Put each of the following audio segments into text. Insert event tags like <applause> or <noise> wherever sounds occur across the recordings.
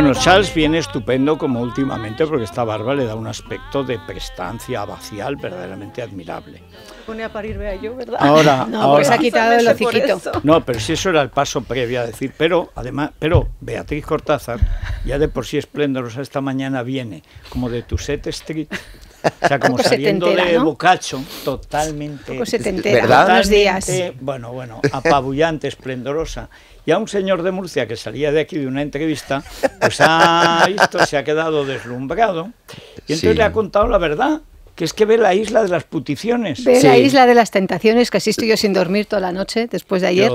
Bueno, Charles viene estupendo como últimamente porque esta barba le da un aspecto de prestancia vacial verdaderamente admirable. Pone a parir, vea yo, ¿verdad? Ahora, <laughs> no, Pues ha quitado el hociquito. No, pero si eso era el paso previo a decir, pero además, pero Beatriz Cortázar, ya de por sí esplendorosa esta mañana viene como de Tuset Street o sea, como saliendo de totalmente. ¿verdad? días. Bueno, bueno, apabullante, esplendorosa. Y a un señor de Murcia que salía de aquí de una entrevista, pues ha visto, se ha quedado deslumbrado. Y entonces le ha contado la verdad que es que ve la isla de las puticiones. Ve la isla de las tentaciones, que así yo sin dormir toda la noche después de ayer.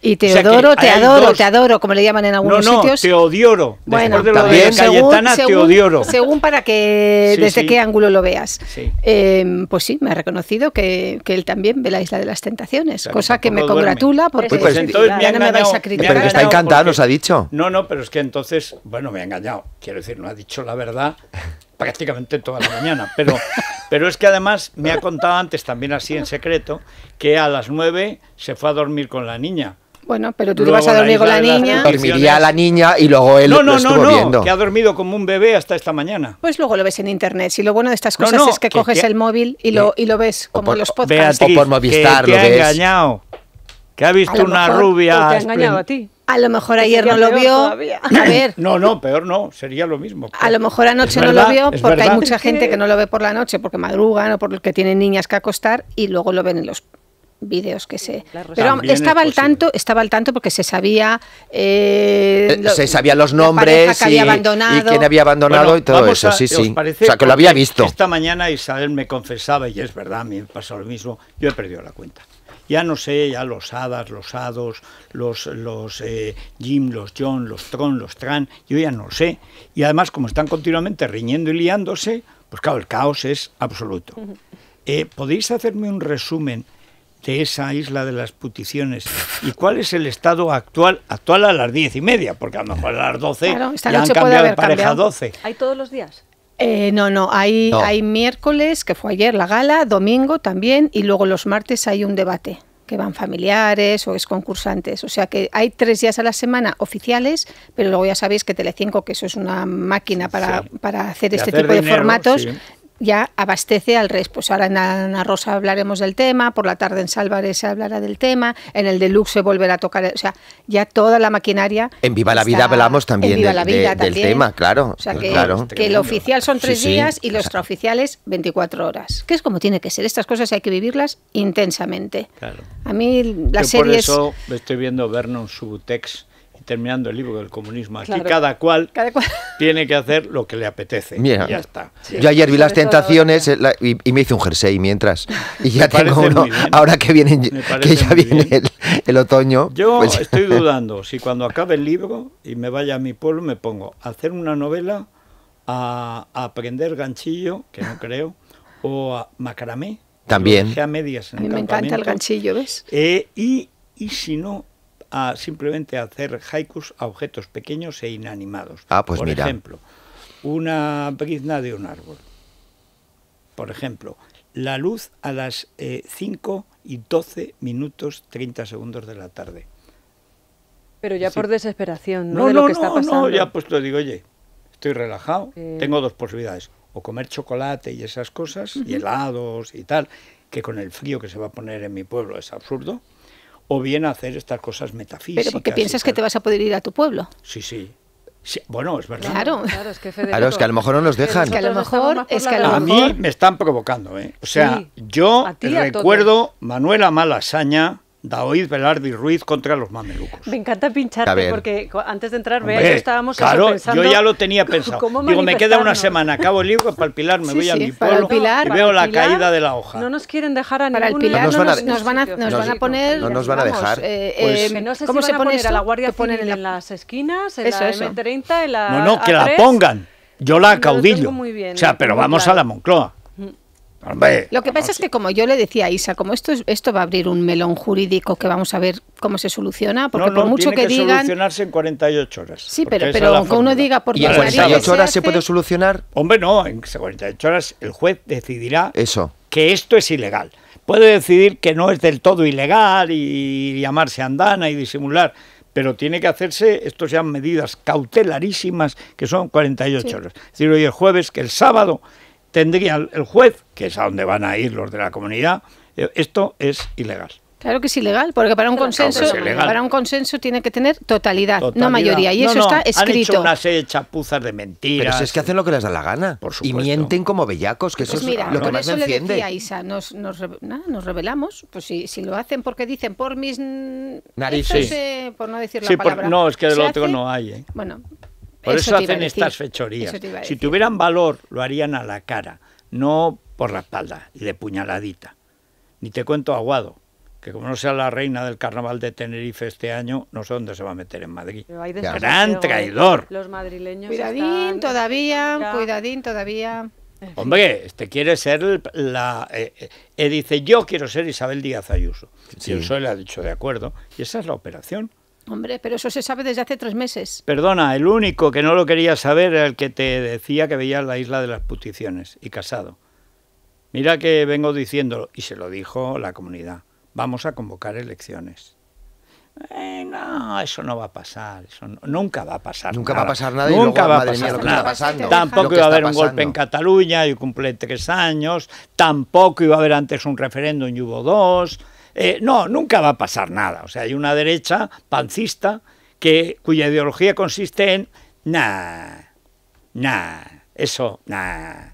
Y te adoro te adoro, te adoro, como le llaman en algunos no, no, sitios. Bueno, de Cayetana, según, Según para que, desde qué ángulo lo veas. Em, pues sí, me ha reconocido que, que, él también ve la isla de las tentaciones, cosa que me congratula porque pues, pues, no me vais a criticar. Pero que está encantado, nos ha dicho. No, no, pero es que entonces, bueno, me ha engañado. Quiero decir, no ha dicho la verdad prácticamente toda la mañana. Pero, <laughs> pero es que además me ha contado antes, también así en secreto, que a las 9 se fue a dormir con la niña. Bueno, pero tú te vas a dormir con la niña. Dormiría la niña y luego él no, no, no, no, que ha dormido como un bebé hasta esta mañana. Pues luego lo ves en internet. Si lo bueno de estas cosas es que, coges el móvil y, lo, y lo ves como los podcasts. o por Movistar que te ha engañado. Que ha visto una rubia. Te ha engañado a ti. A lo mejor ayer no lo vio. <laughs> ver. No, no, peor no, sería lo mismo. A lo mejor anoche no lo vio porque hay mucha gente que no lo ve por la noche porque madrugan o porque tienen niñas que acostar y luego lo ven en los vídeos que se... Pero estaba al tanto, estaba al tanto porque se sabía eh, eh, se sabían los nombres y, quién había abandonado y todo eso, sí, sí. o sea, que lo había visto. Esta mañana Isabel me confesaba y es verdad, a me pasó lo mismo. Yo he perdido la cuenta ya no sé, ya los hadas, los hados, los, eh, Jim, los John, los Tron, los Tran, yo ya no sé. Y además, como están continuamente riñendo y liándose, pues claro, el caos es absoluto. Eh, ¿Podéis hacerme un resumen de esa isla de las puticiones y cuál es el estado actual, actual a las diez y media, porque a lo mejor a las doce ya han cambiado de pareja a doce. ¿Hay todos los días? Eh, no, no hay, hay miércoles, que fue ayer la gala, domingo también, y luego los martes hay un debate que van familiares o es concursantes. O sea que hay tres días a la semana oficiales, pero luego ya sabéis que Telecinco, que eso es una máquina para, para hacer este tipo de formatos, ya abastece al resto. Pues ahora en Ana Rosa hablaremos del tema, por la tarde en Sálvarez se hablará del tema, en el Deluxe se volverá a tocar, o sea, ya toda la maquinaria. En Viva la Vida hablamos también, la vida del tema, claro. que, claro. que lo oficial son tres días y los extraoficiales 24 horas, que es como tiene que ser. Estas cosas hay que vivirlas intensamente. A mí las Yo Por eso estoy viendo Vernon Subutex terminando el libro del comunismo. Aquí cada, cual <laughs> tiene que hacer lo que le apetece. ya está. Yo ayer vi las tentaciones eh, y, me hice un jersey mientras. Y ya tengo uno. Ahora que, ya viene el, otoño. Yo pues estoy <laughs> dudando si cuando acabe el libro y me vaya a mi pueblo me pongo a hacer una novela, a, aprender ganchillo, que no creo, o a macramé. También. A medias me encanta el ganchillo, ¿ves? Eh, y, y si no, a simplemente hacer haikus a objetos pequeños e inanimados. Ah, pues por ejemplo, una brizna de un árbol. Por ejemplo, la luz a las 5 eh, y 12 minutos 30 segundos de la tarde. Pero ya por desesperación, ¿no? de lo que está pasando. ya pues te digo, oye, estoy relajado, tengo dos posibilidades, o comer chocolate y esas cosas, y helados y tal, que con el frío que se va a poner en mi pueblo es absurdo, o bien hacer estas cosas metafísicas. Pero porque piensas que te vas a poder ir a tu pueblo. Sí, sí. bueno, es verdad. Claro, es, que a lo mejor no nos dejan. a lo mejor, a, mí me están provocando, ¿eh? O sea, yo recuerdo Manuela Malasaña David Velarde Ruiz contra los mamelucos. Me encanta pincharte porque antes de entrar, vea, estábamos claro, yo ya lo tenía <laughs> pensado. Digo, me queda una semana, acabo el libro para el Pilar, me voy a mi pueblo y veo la caída de la hoja. No nos quieren dejar a ningún... Pilar nos, van, a, poner... No nos van a dejar. ¿Cómo se pone a la Guardia Civil en, las esquinas, en la M30, en la No, no, que la pongan. Yo la acaudillo. o sea, pero vamos a la Moncloa lo que pasa es que, como yo le decía a Isa, como esto, esto va a abrir un melón jurídico que vamos a ver cómo se soluciona, porque por mucho tiene que, que solucionarse en 48 horas. Sí, pero, pero aunque uno diga por ¿Y en 48 horas se, puede solucionar? Hombre, no, en 48 horas el juez decidirá Eso. que esto es ilegal. Puede decidir que no es del todo ilegal y llamarse andana y disimular, pero tiene que hacerse, esto sean medidas cautelarísimas que son 48 horas. Es decir, hoy el jueves, que el sábado tendría el juez, que es a donde van a ir los de la comunidad, eh, esto es ilegal. Claro que es ilegal, porque para un consenso, para un consenso tiene que tener totalidad, no mayoría, y eso está escrito. Han hecho una serie de chapuzas de mentiras. Pero si es que hacen lo que les da la gana, Por y mienten como bellacos, que pues eso es lo que más me enciende. Decía, Isa, nos, nos, nos, revelamos, pues si, si lo hacen porque dicen por mis narices, por no decir la palabra. no, es que del otro no hay. Eh. Bueno, por eso, hacen estas fechorías. Si tuvieran valor, lo harían a la cara, no por la espalda y de puñaladita. Ni te cuento Aguado, que como no sea la reina del carnaval de Tenerife este año, no sé dónde se va a meter en Madrid. Gran ¿eh? traidor. Los madrileños. Cuidadín todavía, cuidadín todavía. Hombre, este quiere ser la... Eh, eh, dice, yo quiero ser Isabel Díaz Ayuso. Y el le ha dicho, de acuerdo. Y esa es la operación. Hombre, pero eso se sabe desde hace tres meses. Perdona, el único que no lo quería saber era el que te decía que veías la isla de las puticiones y casado. Mira que vengo diciéndolo, y se lo dijo la comunidad. Vamos a convocar elecciones. Eh, no, eso no va a pasar. Eso nunca va a pasar. Nunca va a pasar nada. y va a pasar nada. Tampoco iba a haber un golpe en Cataluña y cumple tres años. Tampoco iba a haber antes un referéndum y hubo dos. Eh, no, nunca va a pasar nada. O sea, hay una derecha pancista que, cuya ideología consiste en na, nah, eso, nah.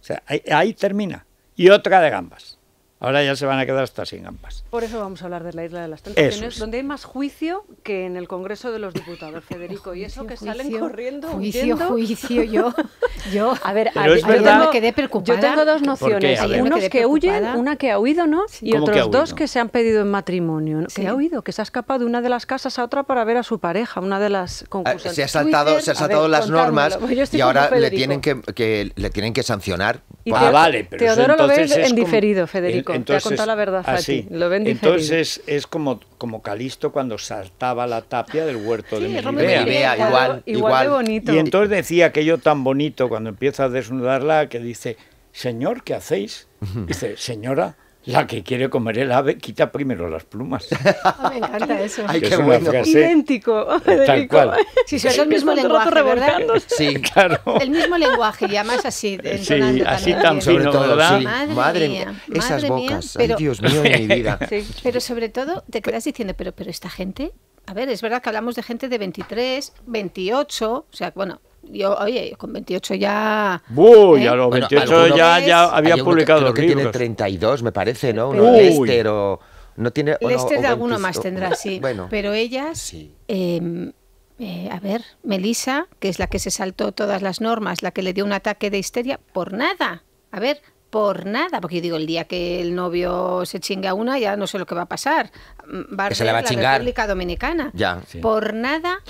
O sea, ahí termina. Y otra de gambas. Ahora ya se van a quedar hasta sin ambas. Por eso vamos a hablar de la isla de las tentaciones, donde hay más juicio que en el Congreso de los Diputados, Federico. y eso que salen corriendo, Juicio, juicio, yo, <laughs> yo. A ver, yo tengo, me quedé preocupada. Yo tengo dos nociones. Unos que huyen, una que ha huido, ¿no? Y otros dos que se han pedido en matrimonio. Que ha huido, que se ha escapado de una de las casas a otra para ver a su pareja, una de las ah, concursantes. se ha saltado, se ha saltado las normas y ahora le tienen que, que, le tienen que sancionar Ah, vale, Teodoro ah, lo ves en diferido, Federico. te ha contado la verdad, ti Lo Entonces es como, como Calisto cuando saltaba la tapia del huerto de mi igual, igual, igual de bonito. Y entonces decía aquello tan bonito cuando empieza a desnudarla que dice, señor, ¿qué hacéis? Dice, señora, la que quiere comer el ave quita primero las plumas. <laughs> Ah, me encanta eso. es bueno. Idéntico. Eh, <laughs> tal cual. Si sí, el mismo lenguaje, ¿verdad? <laughs> Sí, claro. El mismo lenguaje y además así, sí, así tan sobre todo, ¿verdad? Madre, mía, esas bocas, pero, Dios mío mi vida. Pero sobre todo te quedas diciendo, pero pero esta gente, a ver, es verdad que hablamos de gente de 23, 28, o sea, bueno, yo, oye, con 28 ya. Uy, ¿eh? a los 28 ya, ya había publicado que, creo que tiene 32, me parece, ¿no? Uno o. No tiene, o alguno más tendrá, sí. Bueno, Pero ellas. Em, eh, a ver, Melissa, que es la que se saltó todas las normas, la que le dio un ataque de histeria, por nada. A ver, por nada, porque yo digo, el día que el novio se chingue a una, ya no sé lo que va a pasar. Mm, va a se la va a chingar. República Dominicana. Ya. Por nada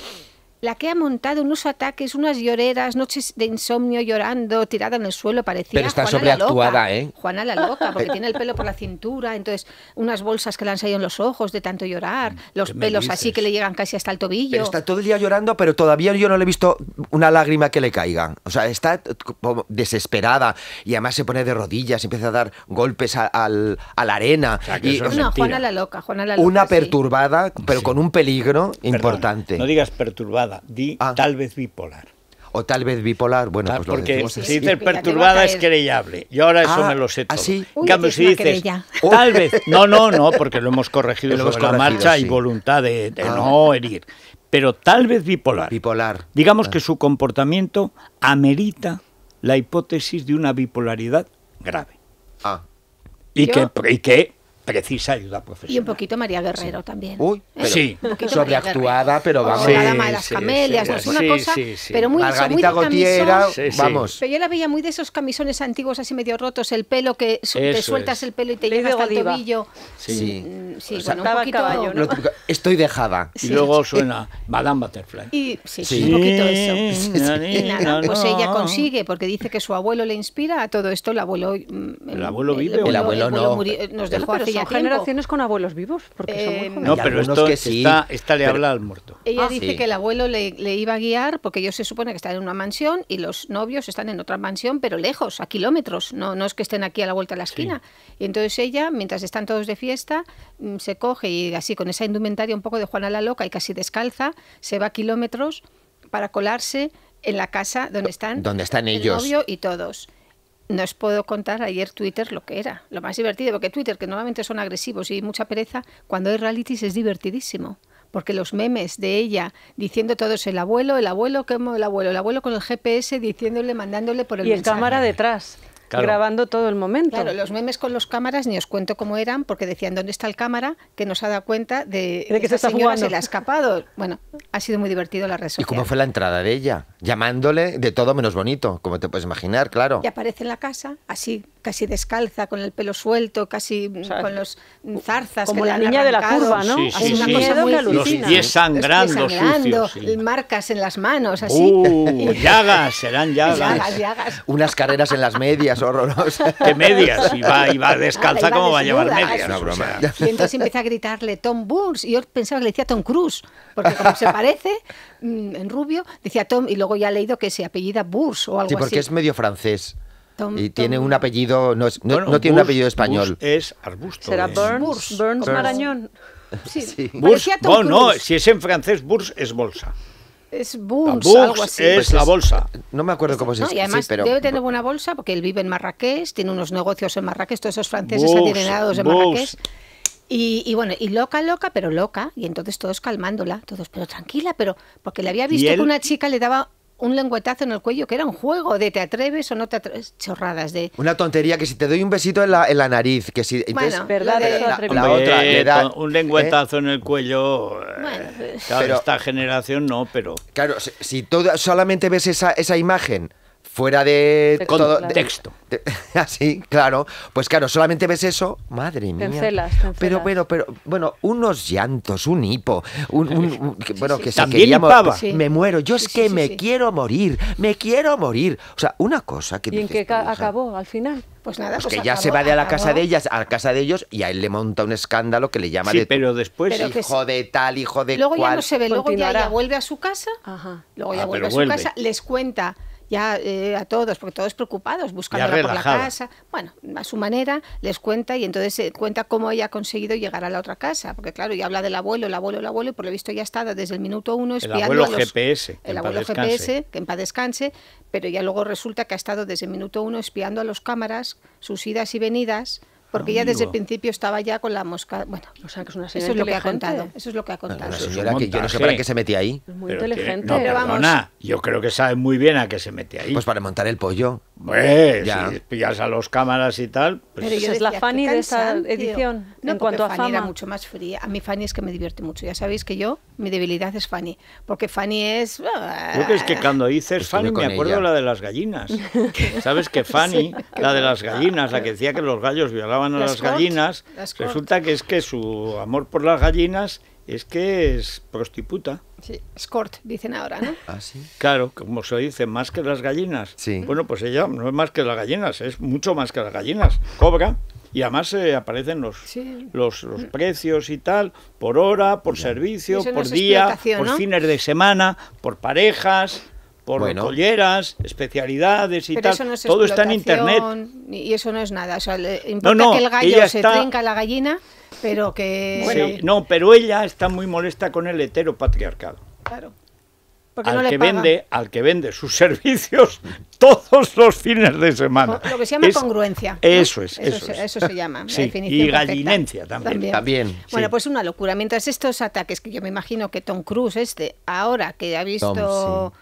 la que ha montado unos ataques, unas lloreras, noches de insomnio llorando, tirada en el suelo, parecía Pero está sobreactuada, ¿eh? Juana la loca, porque <laughs> tiene el pelo por la cintura, entonces unas bolsas que le han salido en los ojos de tanto llorar, mm, los pelos así que le llegan casi hasta el tobillo. está todo el día llorando, pero todavía yo no le he visto una lágrima que le caiga. O sea, está desesperada y además se pone de rodillas, empieza a dar golpes a, a, la arena. no, Juana la loca, Juana la loca. Una perturbada, pero con un peligro importante. No digas perturbada di ah. tal vez bipolar. O tal vez bipolar, bueno, pues lo Porque si dices perturbada es creyable. Y ahora eso ah, me lo sé ¿Así? ¿ah, cambio, si dices <laughs> oh. tal vez, no, no, no, porque lo hemos corregido <laughs> en la marcha y voluntad de, no herir. Pero tal vez bipolar. Bipolar. Digamos que su comportamiento amerita la hipótesis de una bipolaridad grave. Ah. y que precisa ayuda profesional. Y un poquito María Guerrero también. Uy, ¿eh? sí. sobreactuada, pero vamos. Sí, de las camelias, es una cosa, pero muy Margarita vamos. Pero yo la veía muy de esos camisones antiguos así medio rotos, el pelo que te sueltas el pelo y te hasta el tobillo. Sí. Sí, mm, o un poquito, Estoy dejada. Y luego suena Madame Butterfly. Y sí, un poquito eso. Y pues ella consigue porque dice que su abuelo le inspira a todo esto, el abuelo mm, El abuelo vive. El abuelo no. Nos dejó son generaciones con abuelos vivos, porque son muy em, No, pero está, le habla al muerto. Ella ah, dice que el abuelo le, iba a guiar porque ellos se supone que están en una mansión y los novios están en otra mansión, pero lejos, a kilómetros. No, no es que estén aquí a la vuelta de la esquina. Y entonces ella, mientras están todos de fiesta, mm, se coge y así con esa indumentaria un poco de Juana la Loca y casi descalza, se va a kilómetros para colarse en la casa donde están, ¿Donde están el ellos? novio y todos no os puedo contar ayer Twitter lo que era, lo más divertido, porque Twitter, que normalmente son agresivos y mucha pereza, cuando hay realities es divertidísimo. Porque los memes de ella diciendo todos el abuelo, el abuelo, que el abuelo, el abuelo con el GPS diciéndole, mandándole por el Y el cámara detrás grabando todo el momento. Claro, los memes con los cámaras ni os cuento cómo eran, porque decían dónde está el cámara que nos ha dado cuenta de, que señora se ha escapado. Bueno, ha sido muy divertido la resolución. ¿Y cómo fue la entrada de ella? Llamándole de todo menos bonito, como te puedes imaginar, claro. Y aparece en la casa, así, casi descalza, con el pelo suelto, casi con los zarzas. Como la niña de la curva, ¿no? Sí, sí, una los pies sangrando, los sangrando marcas en las manos, así. Uh, <laughs> llagas, serán llagas. Unas carreras en las medias horrorosas. ¿Qué medias? Y va, y va descalza, como va ¿cómo va a llevar medias? una broma. Y entonces empieza a gritarle Tom Burns, y yo pensaba que le decía Tom Cruise, porque como se parece, mm, en rubio, decía Tom, y luego ya he leído que se apellida Burns o algo así. Sí, porque es medio francés y tiene un apellido, no, tiene un apellido español. es arbusto. ¿Será Burns? Burns, Marañón. <laughs> Sí, no, si es en francés, Burns es bolsa. Es Burns, algo así. Es pues la bolsa. No me acuerdo cómo se pero, debe tener buena bolsa porque él vive en Marrakech, tiene unos negocios en Marrakech, todos esos franceses adinerados en Marrakech. Y, bueno, y loca, loca, pero loca. Y entonces todos calmándola, todos, pero tranquila, pero porque le había visto que una chica le daba un lengüetazo en el cuello, que era un juego de te atreves o no te atreves, chorradas de... Una tontería que si te doy un besito en la, nariz, que si... bueno, verdad, la, otra, un ¿eh? lenguetazo en el cuello... Eh, bueno, pues. claro, esta generación no, pero... Claro, si, si solamente ves esa, esa imagen fuera de todo texto. <laughs> así, claro. Pues claro, solamente ves eso, madre mía. Pero, pero, pero, bueno, unos llantos, un hipo, un, bueno, que se queríamos, me muero. Yo es que me quiero morir, me quiero morir. O sea, una cosa que. ¿Y en qué acabó al final? Pues nada, pues, pues que ya se va de la casa de ellas, a la casa de ellos, y a él le monta un escándalo que le llama sí, pero después hijo de tal, hijo de luego cual. Luego ya no se ve, luego ya, vuelve a su casa, Ajá. luego ya ah, vuelve a su casa, les cuenta ya eh, a todos, porque todos preocupados, buscándola por la casa. Bueno, a su manera les cuenta y entonces se eh, cuenta cómo ella ha conseguido llegar a la otra casa, porque claro, ya habla del abuelo, el abuelo, el abuelo, y por lo visto ya estaba desde el minuto uno espiando. El abuelo GPS. El abuelo GPS, que en paz descanse, pero ya luego resulta que ha estado desde el minuto uno espiando a los cámaras, sus idas y venidas porque ya desde el principio estaba ya con la mosca. Bueno, o sea, que es una eso es lo que ha contado. Eso es lo que ha contado. Una señora que yo no sé para qué se metía ahí. Es muy inteligente. pero vamos. yo creo que sabe muy bien a qué se mete ahí. Pues para montar el pollo si pillas a los cámaras y tal. Pues Pero es la Fanny de esa edición. No, en cuanto a Fanny era mucho más fría. A mí Fanny es que me divierte mucho. Ya sabéis que yo, mi debilidad es Fanny. Porque Fanny es. Yo que es que ah. cuando dices Fanny, me acuerdo la de las gallinas. <laughs> ¿Sabes que Fanny, la de las gallinas, la que decía que los gallos violaban a las, gallinas, resulta que es que su amor por las gallinas es que es prostituta. Sí, escort, dicen ahora, ¿no? Ah, Claro, como se dice, más que las gallinas. Sí. Bueno, pues ella no es más que las gallinas, es mucho más que las gallinas. Cobra. Y además eh, aparecen los, los, precios y tal, por hora, por servicio, por día, por fines de semana, por parejas, por colleras, especialidades y tal. Todo está en internet. Y eso no es nada. O sea, le importa que el gallo se trinca la gallina. Pero que... no, pero ella está muy molesta con el heteropatriarcado. Claro. al, que vende, al que vende sus <laughs> servicios todos los fines de semana. Lo que se llama congruencia. Eso es, eso, Se, llama. y gallinencia también. Bueno, pues una locura. Mientras estos ataques, que yo me imagino que Tom Cruise, este, ahora que ha visto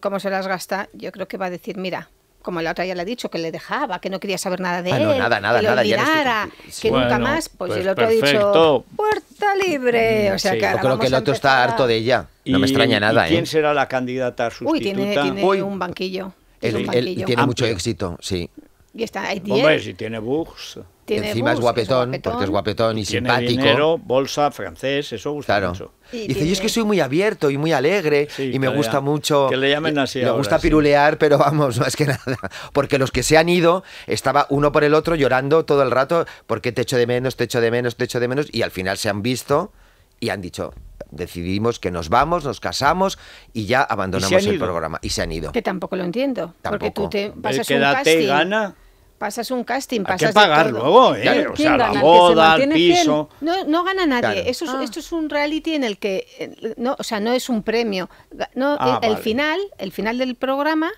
cómo se las gasta, yo creo que va a decir, mira, como la otra ya le ha dicho, que le dejaba, que no quería saber nada de ah, él, no, nada, nada, que lo nada, ya que nunca más, pues, pues, el otro ha dicho, puerta libre. O sea, Yo creo que el otro está harto de ella, no me extraña nada. ¿y ¿Quién ¿eh? será la candidata sustituta? Uy, tiene, tiene un banquillo. Él, un tiene mucho ah, éxito, sí. Y está, hay Hombre, si tiene bugs... Encima es, guapetón, porque es guapetón y, y tiene simpático. Dinero, bolsa, francés, eso gusta mucho. Y, dice, yo es que soy muy abierto y muy alegre y me gusta mucho... Que le llamen así Me gusta pirulear, pero vamos, <laughs> más que nada. Porque los que se han ido, estaba uno por el otro llorando todo el rato, porque te echo de menos, te echo de menos, te echo de menos, y al final se han visto y han dicho, decidimos que nos vamos, nos casamos y ya abandonamos el programa. Y se han ido. Que tampoco lo entiendo. Porque tú te pasas el un casting. Gana pasas un casting, pasas Hay pagar luego, ¿eh? o sea, el piso. No, gana nadie. Ah. Esto es un reality en el que, eh, no, o sea, no es un premio. No, ah, el, final, el final del programa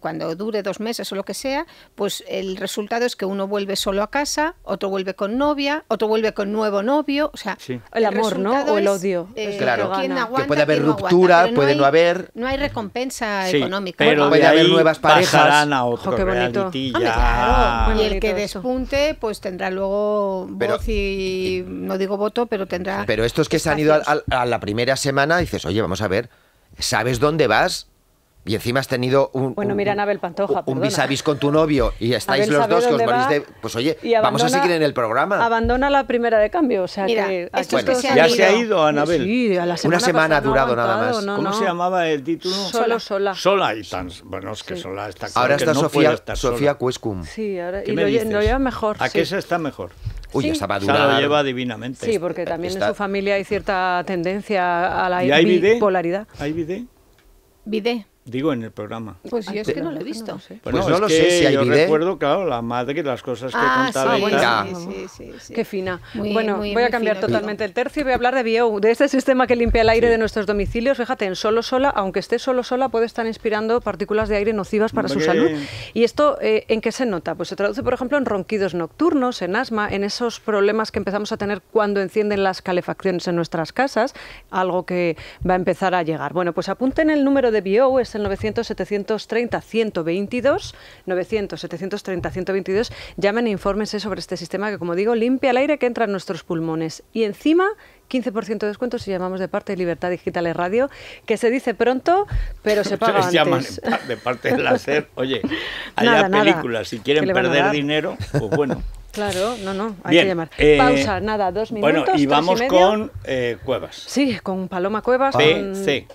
cuando dure dos meses o lo que sea, pues el resultado es que uno vuelve solo a casa, otro vuelve con novia, otro vuelve con nuevo novio, o sea, el, amor, ¿no? O el odio. Eh, claro, que, puede haber ruptura, puede no, haber. No hay recompensa económica. Pero bueno, puede haber nuevas parejas. A otro, bonito. Y el que despunte, pues tendrá luego voz y, no digo voto, pero tendrá. Pero estos que se han ido a la primera semana, dices, oye, vamos a ver, ¿sabes dónde vas? y encima has tenido un. Bueno, mira, Pantoja. Un, vis vis con tu novio y estáis los dos que os morís de. Pues oye, vamos a seguir en el programa. Abandona la primera de cambio, o sea que. ya se ha ido, Anabel. a Una semana ha durado nada más. ¿Cómo se llamaba el título? Solo, sola. Sola y tan. Bueno, es que sola está. Ahora está Sofía, Sofía Cuescum. Sí, ahora. Y lo, lleva mejor. ¿A qué se está mejor? Uy, sí. ya está lo lleva divinamente. Sí, porque también en su familia hay cierta tendencia a la bipolaridad. ¿Hay bidé? ¿Hay bidé? Bidé. Digo en el programa. Pues yo es que no lo he visto. pues no lo sé Yo ¿eh? recuerdo, claro, la madre, las cosas que ah, contaba. sí, sí, Qué fina. bueno, voy a cambiar totalmente el tercio y voy a hablar de Bio, de este sistema que limpia el aire de nuestros domicilios. Fíjate, en solo sola, aunque esté solo sola, puede estar inspirando partículas de aire nocivas para su salud. ¿Y esto eh, en qué se nota? Pues se traduce, por ejemplo, en ronquidos nocturnos, en asma, en esos problemas que empezamos a tener cuando encienden las calefacciones en nuestras casas, algo que va a empezar a llegar. Bueno, pues apunten el número de Bio, 900-730-122, 900-730-122, llamen e infórmense sobre este sistema que, como digo, limpia el aire que entra en nuestros pulmones. Y encima, 15% de descuento si llamamos de parte de Libertad Digital y Radio, que se dice pronto, pero se <laughs> paga antes. de parte del <laughs> oye, hay películas, si quieren perder dinero, pues bueno. <laughs> Claro, no, no, hay que llamar. Eh, Pausa, nada, dos minutos. y vamos con eh, Cuevas. Sí, con Paloma Cuevas. Sí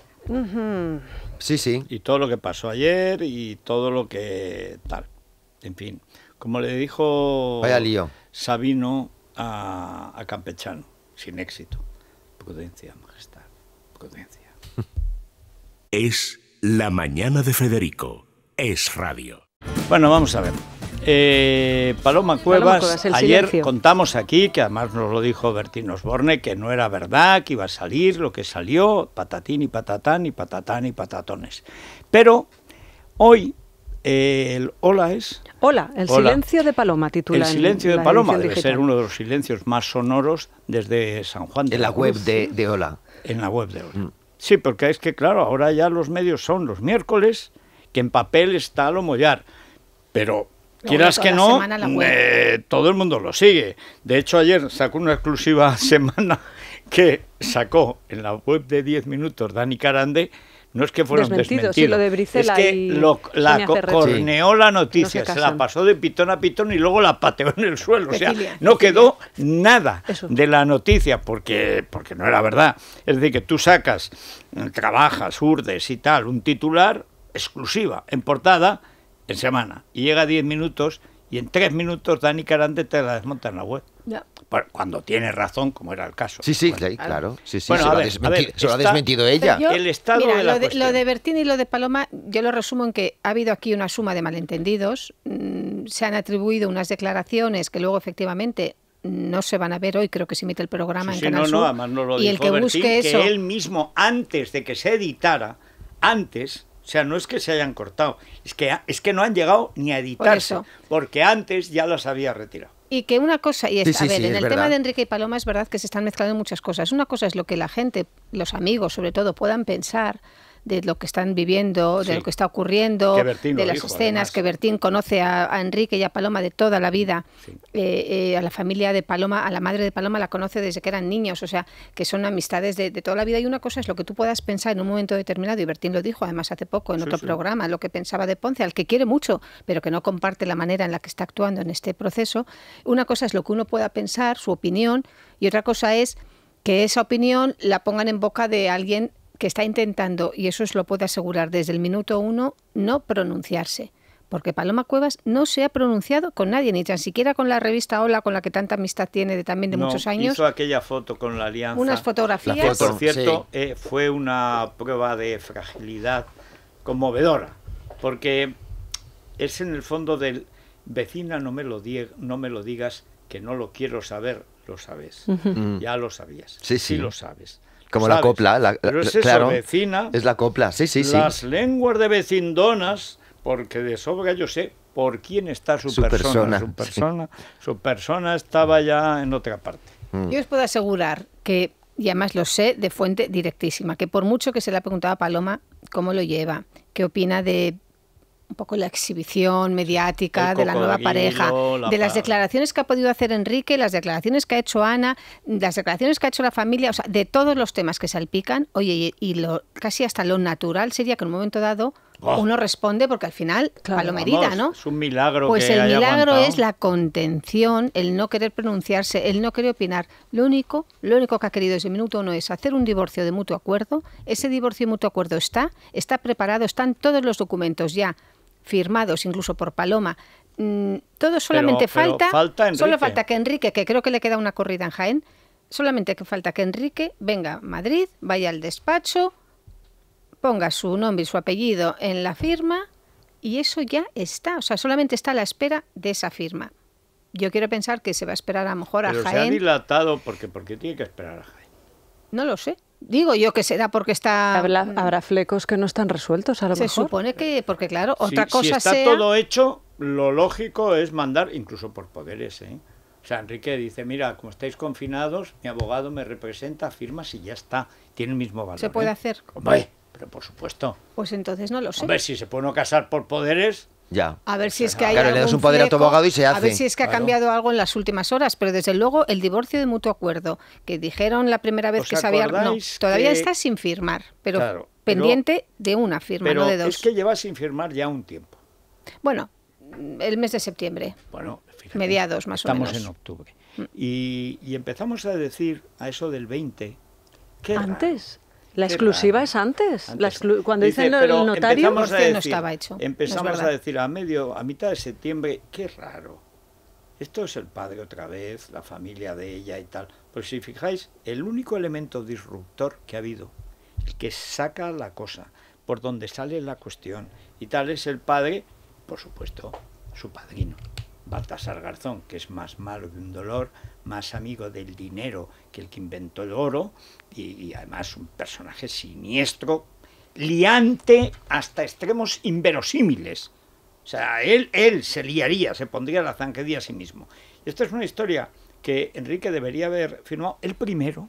Sí, sí. Y todo lo que pasó ayer y todo lo que tal. En fin, como le dijo Sabino a, a Campechano, sin éxito. Prudencia, majestad, prudencia. <laughs> es la mañana de Federico, es radio. Bueno, vamos a ver. Eh, Paloma Cuevas, ayer contamos aquí, que además nos lo dijo Bertín Osborne, que no era verdad, que iba a salir lo que salió, patatín y patatán y patatán y patatones. Pero hoy eh, el hola es... Hola, el silencio de Paloma titula. El silencio de Paloma debe ser uno de los silencios más sonoros desde San Juan de En la, web de, Hola. En la web de Hola. Mm. Sí, porque es que claro, ahora ya los medios son los miércoles, que en papel está lo mollar. Pero Quieras que no, eh, todo el mundo lo sigue. De hecho, ayer sacó una exclusiva <laughs> semana que sacó en la web de 10 minutos Dani Carande. No es que fueron desmentidos, es que la corneó la noticia, se, la pasó de pitón a pitón y luego la pateó en el suelo. o sea, no quedó nada de la noticia porque, porque no era verdad. Es decir, que tú sacas, trabajas, urdes y tal, un titular exclusiva en portada en semana y llega a 10 minutos y en 3 minutos Dani Carante te la desmonta en la web. Cuando tiene razón, como era el caso. Sí, sí, claro. se, lo ha desmentido ella. el estado de la lo, de, lo, de, Bertini y lo de Paloma, yo lo resumo en que ha habido aquí una suma de malentendidos. Mm, se han atribuido unas declaraciones que luego efectivamente no se van a ver hoy, creo que se emite el programa en sí, no, No, lo y el que busque eso... que él mismo, antes de que se editara, antes o sea, no es que se hayan cortado, es que, es que no han llegado ni a editarse, porque antes ya las había retirado. Y que una cosa, y es, en el tema de Enrique y Paloma es verdad que se están mezclando muchas cosas. Una cosa es lo que la gente, los amigos sobre todo, puedan pensar de lo que están viviendo, de lo que está ocurriendo, de las escenas, que Bertín conoce a, Enrique y a Paloma de toda la vida, eh, eh, a la familia de Paloma, a la madre de Paloma la conoce desde que eran niños, o sea, que son amistades de, toda la vida y una cosa es lo que tú puedas pensar en un momento determinado, y Bertín lo dijo además hace poco en otro programa, lo que pensaba de Ponce, al que quiere mucho, pero que no comparte la manera en la que está actuando en este proceso, una cosa es lo que uno pueda pensar, su opinión, y otra cosa es que esa opinión la pongan en boca de alguien que está intentando, y eso se lo puede asegurar desde el minuto uno, no pronunciarse. Porque Paloma Cuevas no se ha pronunciado con nadie, ni tan siquiera con la revista Hola, con la que tanta amistad tiene de, también de muchos años. Hizo aquella foto con la alianza. Unas fotografías. por cierto, eh, fue una prueba de fragilidad conmovedora, porque es en el fondo del vecina, no me lo, no me lo digas, que no lo quiero saber, lo sabes. Mm. Ya lo sabías. Sí, sí. sí lo sabes. Como la copla, la, Vecina, es la copla, sí, sí, sí. Las lenguas de vecindonas, porque de sobra yo sé por quién está su, persona. Su persona, estaba ya en otra parte. Mm. Yo os puedo asegurar que, y además lo sé de fuente directísima, que por mucho que se le ha preguntado a Paloma cómo lo lleva, qué opina de un poco la exhibición mediática de la nueva pareja, de las declaraciones que ha podido hacer Enrique, las declaraciones que ha hecho Ana, las declaraciones que ha hecho la familia, o sea, de todos los temas que salpican, oye, y, lo, casi hasta lo natural sería que en un momento dado oh. uno responde porque al final, claro. lo ¿no? Es un milagro. Pues el milagro es la contención, el no querer pronunciarse, el no querer opinar. Lo único, lo único que ha querido ese minuto uno es hacer un divorcio de mutuo acuerdo. Ese divorcio de mutuo acuerdo está, está preparado, están todos los documentos ya firmados incluso por Paloma. Mm, todo solamente falta, solo falta que Enrique, que creo que le queda una corrida en Jaén, solamente que falta que Enrique venga a Madrid, vaya al despacho, ponga su nombre y su apellido en la firma y eso ya está, o sea, solamente está a la espera de esa firma. Yo quiero pensar que se va a esperar a lo mejor a Jaén. Se ha dilatado porque porque tiene que esperar a Jaén. No lo sé. Digo yo que será porque está. Mm. habrá flecos que no están resueltos, a lo mejor. Se supone que, porque claro, otra cosa cosa si está todo hecho, lo lógico es mandar, incluso por poderes, ¿eh? O sea, Enrique dice, mira, como estáis confinados, mi abogado me representa, firma, si ya está. Tiene el mismo valor. Se puede ¿eh?". hacer. Hombre, pero por supuesto. Pues entonces no lo sé. Hombre, si se puede no casar por poderes, a ver si es que hay le a ver si es que ha cambiado algo en las últimas horas, pero desde luego el divorcio de mutuo acuerdo que dijeron la primera vez que sabía, no, todavía está sin firmar, pero pendiente de una firma, no de dos. Es que lleva sin firmar ya un tiempo. Bueno, el mes de septiembre. Bueno, mediados más o menos. Estamos en octubre. Mm. Y, y, empezamos a decir a eso del 20 que antes la exclusiva es antes. cuando dicen el notario, no estaba hecho. Empezamos a decir a medio, a mitad de septiembre, qué raro. Esto es el padre otra vez, la familia de ella y tal. pues si fijáis, el único elemento disruptor que ha habido, el que saca la cosa, por donde sale la cuestión, y tal es el padre, por supuesto, su padrino, Baltasar Garzón, que es más malo que un dolor, más amigo del dinero que el que inventó el oro, y, además un personaje siniestro, liante hasta extremos inverosímiles. O sea, él, él se liaría, se pondría la zanquería a sí mismo. Esta es una historia que Enrique debería haber firmado el primero,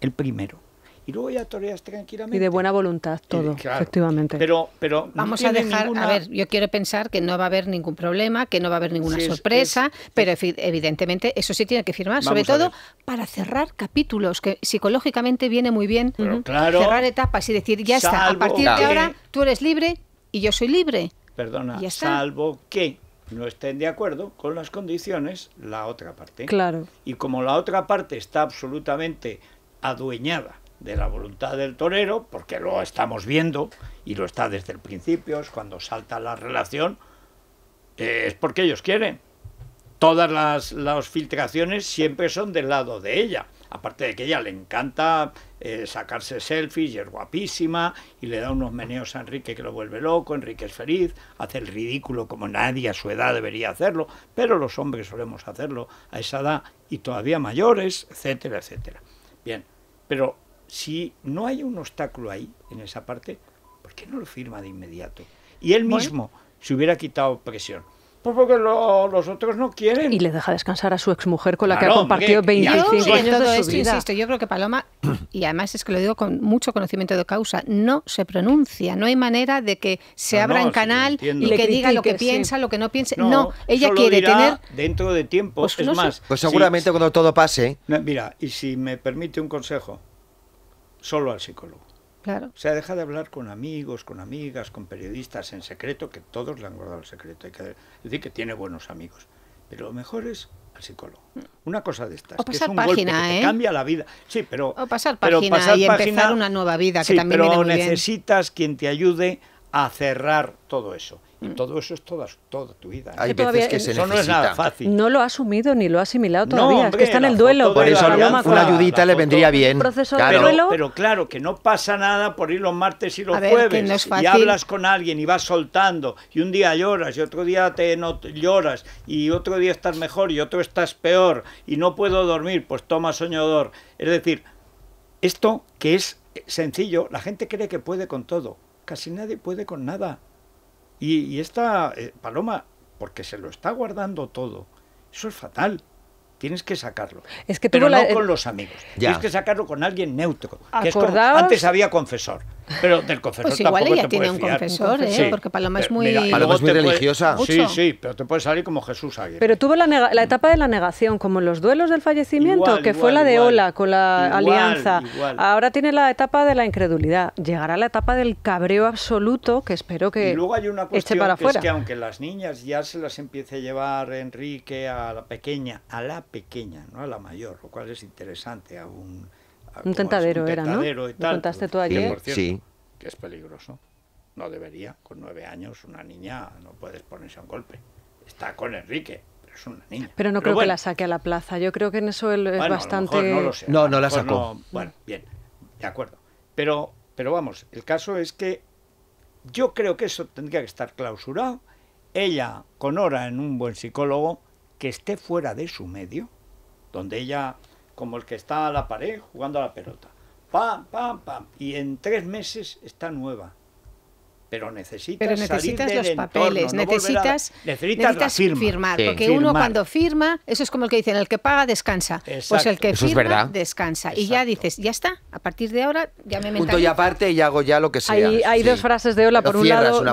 el primero y luego ya toreas tranquilamente. Y de buena voluntad todo, efectivamente. Pero, pero vamos a dejar, a ver, yo quiero pensar que no va a haber ningún problema, que no va a haber ninguna sorpresa, pero evidentemente eso sí tiene que firmar, sobre todo para cerrar capítulos, que psicológicamente viene muy bien cerrar etapas y decir, ya está, a partir de ahora tú eres libre y yo soy libre. Perdona, ya salvo que no estén de acuerdo con las condiciones la otra parte. Claro. Y como la otra parte está absolutamente adueñada de la voluntad del torero, porque lo estamos viendo y lo está desde el principio, es cuando salta la relación, eh, es porque ellos quieren. Todas las, filtraciones siempre son del lado de ella. Aparte de que ella le encanta eh, sacarse selfies y es guapísima y le da unos meneos a Enrique que lo vuelve loco, Enrique es feliz, hace el ridículo como nadie a su edad debería hacerlo, pero los hombres solemos hacerlo a esa edad y todavía mayores, etcétera, etcétera. Bien, pero si no hay un obstáculo ahí, en esa parte, ¿por qué no lo firma de inmediato? Y él mismo se hubiera quitado presión. Pues porque los otros no quieren. Y le deja descansar a su exmujer con la que ha compartido 25 años yo creo que Paloma, y además es que lo digo con mucho conocimiento de causa, no se pronuncia. No hay manera de que se abra canal y que diga lo que piensa, lo que no piensa. No, ella quiere tener. Dentro de tiempo, pues es más. Pues seguramente cuando todo pase. Mira, y si me permite un consejo solo al psicólogo. Claro. O sea, deja de hablar con amigos, con amigas, con periodistas en secreto, que todos le han guardado el secreto. Hay que decir que tiene buenos amigos. Pero lo mejor es al psicólogo. Mm. Una cosa de estas. O pasar que es un página, ¿eh? cambia la vida. Sí, pero. O pasar página y empezar una nueva vida, pero necesitas quien te ayude a cerrar todo eso. Y mm. todo eso es toda, tu vida. ¿no? ¿eh? no es nada fácil. No lo ha asumido ni lo ha asimilado todavía. es que está en el duelo. Por eso una ayudita le vendría bien. Pero, claro, que no pasa nada por ir los martes y los jueves. Y hablas con alguien y vas soltando. Y un día lloras y otro día te no lloras. Y otro día estás mejor y otro estás peor. Y no puedo dormir, pues toma soñador. Es decir, esto que es sencillo, la gente cree que puede con todo. Casi nadie puede con nada. Y, esta eh, paloma, porque se lo está guardando todo, eso es fatal. Tienes que sacarlo. Es que Pero con los amigos. Tienes que sacarlo con alguien neutro. Que antes había confesor. Pero del confesor pues igual ella tiene un ¿eh? confesor, porque Paloma es muy, es muy religiosa. Sí, sí, pero te puede salir como Jesús Aguirre. Pero tuvo la, etapa de la negación, como los duelos del fallecimiento, que fue la de Ola con la alianza. Ahora tiene la etapa de la incredulidad. Llegará la etapa del cabreo absoluto que espero que y luego hay una cuestión para que Es que aunque las niñas ya se las empiece a llevar Enrique a la pequeña, a la pequeña, no a la mayor, lo cual es interesante aún un tentadero, era, ¿no? Y tal, contaste tú ayer? sí. Que es peligroso. No debería. Con nueve años, una niña no puedes ponerse a un golpe. Está con Enrique. pero Es una niña. Pero no creo que la saque a la plaza. Yo creo que en eso él es bastante. no, no, la sacó. Bueno, bien, de acuerdo. Pero, pero vamos, el caso es que yo creo que eso tendría que estar clausurado. Ella, con hora en un buen psicólogo, que esté fuera de su medio, donde ella como el que está a la pared jugando a la pelota. Pam, pam, pam. Y en tres meses está nueva pero necesitas, los papeles, necesitas, firmar, porque uno cuando firma, eso es como el que dicen, el que paga descansa, pues el que firma descansa y ya dices, ya está, a partir de ahora ya me Punto y aparte y hago ya lo que sea. Hay, dos frases de hola. por un lado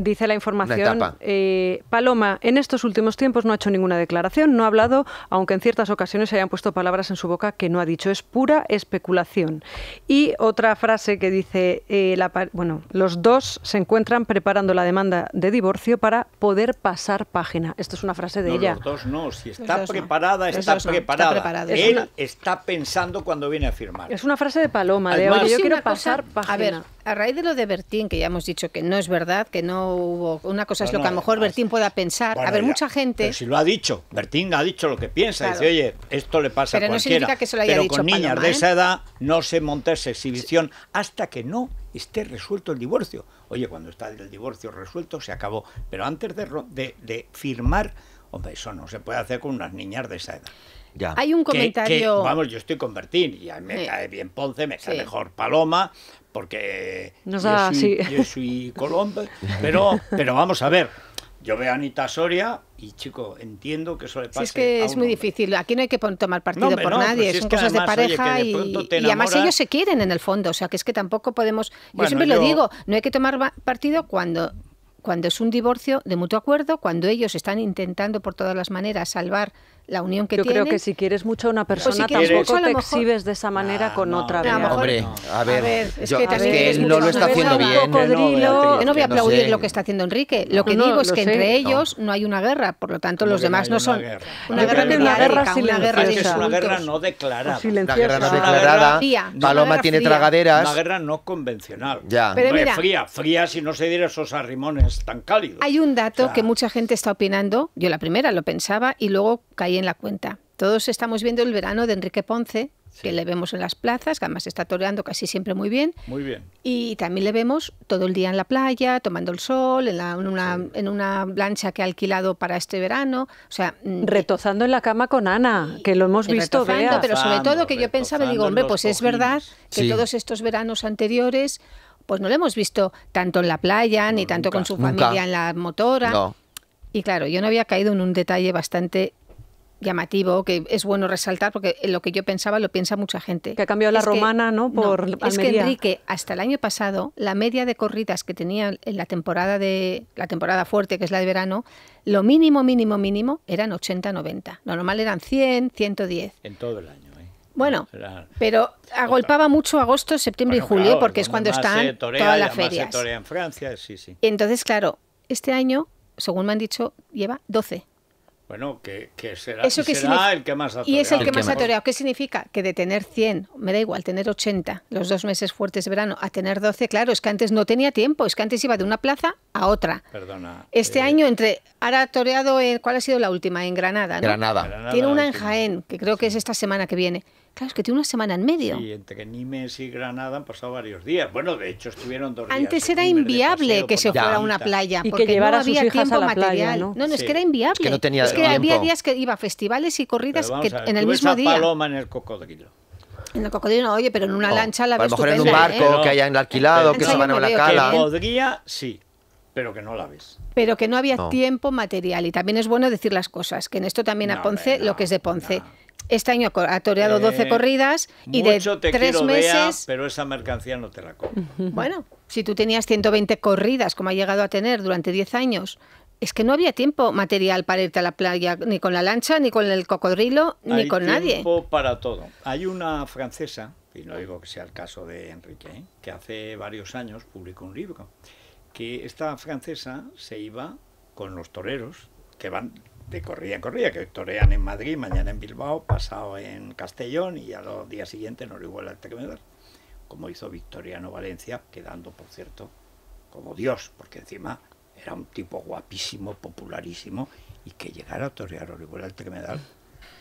dice, la información, eh, Paloma en estos últimos tiempos no ha hecho ninguna declaración, no ha hablado, aunque en ciertas ocasiones se hayan puesto palabras en su boca que no ha dicho, es pura especulación. Y otra frase que dice, eh, la, bueno, los dos se encuentran preparando la demanda de divorcio para poder pasar página. Esto es una frase de no, ella. Los dos no, si está preparada, está, preparada. Él está pensando cuando viene a firmar. Es una frase de Paloma, oye, yo quiero pasar página. A ver, a raíz de lo de Bertín, que ya hemos dicho que no es verdad, que no hubo... Una cosa es lo que a lo mejor Bertín pueda pensar. a ver, mucha gente... Pero si lo ha dicho, Bertín ha dicho lo que piensa. Dice, oye, esto le pasa a cualquiera. Pero con niñas de ¿eh? esa edad no se monta esa exhibición hasta que no esté resuelto el divorcio. Oye, cuando está el divorcio resuelto, se acabó. Pero antes de, firmar, hombre, eso no se puede hacer con unas niñas de esa edad. Ya. Hay un comentario. vamos, yo estoy con Bertín y a mí me cae bien Ponce, me cae mejor Paloma, porque yo, soy, sí. <laughs> pero, pero vamos a ver. Yo veo a Anita Soria y, chico, entiendo que eso le pasa. es que es muy difícil. Aquí no hay que tomar partido por nadie. Pues son cosas de pareja y, además ellos se quieren en el fondo. O sea, que es que tampoco podemos. yo siempre lo digo, no hay que tomar partido cuando cuando es un divorcio de mutuo acuerdo, cuando ellos están intentando por todas las maneras salvar la unión que Yo Yo creo que si quieres mucho a una persona, si tampoco te exhibes de esa manera ah, con otra. hombre, a ver, es, que él no lo está haciendo bien. Yo no voy a aplaudir lo que está haciendo Enrique. Lo que digo es que entre ellos no hay una guerra, por lo tanto los demás no son... Una guerra guerra. es una guerra no declarada. Una guerra no declarada. Paloma tiene tragaderas. Una guerra no convencional. Ya. Fría, fría si no se diera esos arrimones tan cálidos. Hay un dato que mucha gente está opinando, yo la primera lo pensaba, y luego caí en la cuenta. Todos estamos viendo el verano de Enrique Ponce, que le vemos en las plazas, que además está toreando casi siempre muy bien. Muy bien. Y también le vemos todo el día en la playa, tomando el sol, en, una, en una, plancha que ha alquilado para este verano. O sea, mm, retozando en la cama con Ana, que lo hemos visto. Retozando, pero sobre todo que yo pensaba, digo, hombre, pues es verdad que todos estos veranos anteriores, pues no lo hemos visto tanto en la playa, ni tanto con su familia en la motora. No. Y claro, yo no había caído en un detalle bastante llamativo, que es bueno resaltar, porque lo que yo pensaba lo piensa mucha gente. Que ha cambiado la romana, ¿no? Por no, Es que Enrique, hasta el año pasado, la media de corridas que tenía en la temporada de la temporada fuerte, que es la de verano, lo mínimo, mínimo, mínimo eran 80-90. Lo normal eran 100, 110. En todo el año. ¿eh? Bueno, pero agolpaba mucho agosto, septiembre y julio, porque es cuando están eh, todas las eh, ferias. En Francia, sí, sí. Entonces, claro, este año, según me han dicho, lleva 12. Bueno, que, será, el que más ha toreado. Y es el, que, más ha toreado. ¿Qué significa? Que de tener 100, me da igual, tener 80, los dos meses fuertes de verano, a tener 12, claro, es que antes no tenía tiempo, es que antes iba de una plaza a otra. Perdona. Este eh, año entre... Ahora ha toreado, en, ¿cuál ha sido la última? En Granada. Granada Tiene una en Jaén, que creo que es esta semana que viene. Claro, es que tiene una semana en medio. sí, entre Nimes y Granada han pasado varios días. Bueno, de hecho estuvieron dos días. Antes era inviable que se fuera a una playa y porque que llevara no había tiempo material. ¿no? no, es que era inviable. Es que, no tenía es que había días que iba a festivales y corridas que en el mismo día. Paloma en el cocodrilo. En el cocodrilo oye, pero en una oh, lancha la ves. A lo mejor en un barco ¿eh? que en alquilado, que se van a la cala. Podría, sí, pero que no la ves pero que no había tiempo material. Y también es bueno decir las cosas, que en esto también a Ponce, lo que es de Ponce, este año ha toreado 12 eh, corridas y de te tres meses. pero esa mercancía no te la compro. Bueno, si tú tenías 120 corridas, como ha llegado a tener durante 10 años, es que no había tiempo material para irte a la playa, ni con la lancha, ni con el cocodrilo, ni con nadie. Hay tiempo para todo. Hay una francesa, y no digo que sea el caso de Enrique, que hace varios años publicó un libro, que esta francesa se iba con los toreros, que van de en corría, que torean en Madrid, mañana en Bilbao, pasado en Castellón y a los días siguientes en Orihuela que me como hizo Victoriano Valencia, quedando, por cierto, como Dios, porque encima era un tipo guapísimo, popularísimo, y que llegara a torear Orihuela el da,